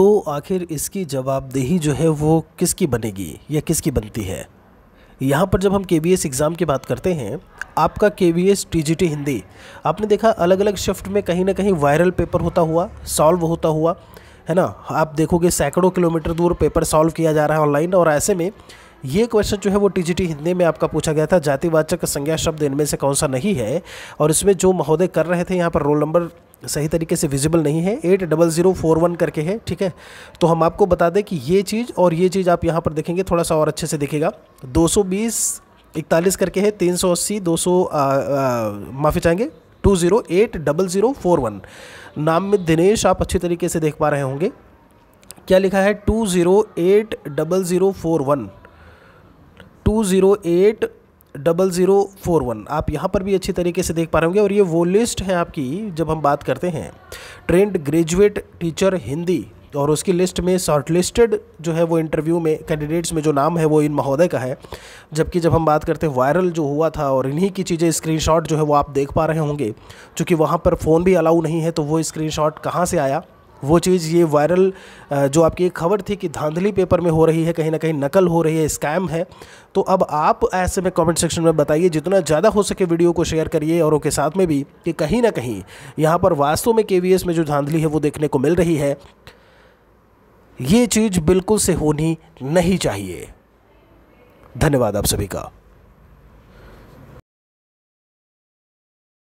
तो आखिर इसकी जवाबदेही जो है वो किसकी बनेगी या किसकी बनती है यहाँ पर जब हम के एग्ज़ाम की बात करते हैं आपका के बी एस हिंदी आपने देखा अलग अलग शिफ्ट में कहीं ना कहीं वायरल पेपर होता हुआ सॉल्व होता हुआ है ना आप देखोगे सैकड़ों किलोमीटर दूर पेपर सॉल्व किया जा रहा है ऑनलाइन और ऐसे में ये क्वेश्चन जो है वो टी हिंदी में आपका पूछा गया था जातिवाचक संज्ञा शब्द इनमें से कौन सा नहीं है और इसमें जो महोदय कर रहे थे यहाँ पर रोल नंबर सही तरीके से विजिबल नहीं है eight double zero four one करके है ठीक है तो हम आपको बता दें कि ये चीज़ और ये चीज़ आप यहाँ पर देखेंगे थोड़ा सा और अच्छे से दिखेगा दो सौ बीस इकतालीस करके है तीन सौ अस्सी दो सौ माफ़ी चाहेंगे two zero eight double zero four one नाम में दिनेश आप अच्छे तरीके से देख पा रहे होंगे क्या लिखा है two zero eight double zero four one two zero eight double zero four one आप यहाँ पर भी अच्छी तरीके से देख पा रहे होंगे और ये वो लिस्ट है आपकी जब हम बात करते हैं ट्रेंड ग्रेजुएट टीचर हिंदी और उसकी लिस्ट में शॉर्टलिस्टेड जो है वो इंटरव्यू में कैंडिडेट्स में जो नाम है वो इन महोदय का है जबकि जब हम बात करते हैं वायरल जो हुआ था और इन्हीं की चीज़ें स्क्रीनशॉट जो है वो आप देख पा रहे होंगे चूँकि वहाँ पर फ़ोन भी अलाउ नहीं है तो वो स्क्रीनशॉट कहाँ से आया वो चीज़ ये वायरल जो आपकी एक खबर थी कि धांधली पेपर में हो रही है कहीं ना कहीं नकल हो रही है स्कैम है तो अब आप ऐसे में कमेंट सेक्शन में बताइए जितना ज़्यादा हो सके वीडियो को शेयर करिए और उनके साथ में भी कि कहीं ना कहीं यहाँ पर वास्तव में के में जो धांधली है वो देखने को मिल रही है ये चीज़ बिल्कुल से होनी नहीं चाहिए धन्यवाद आप सभी का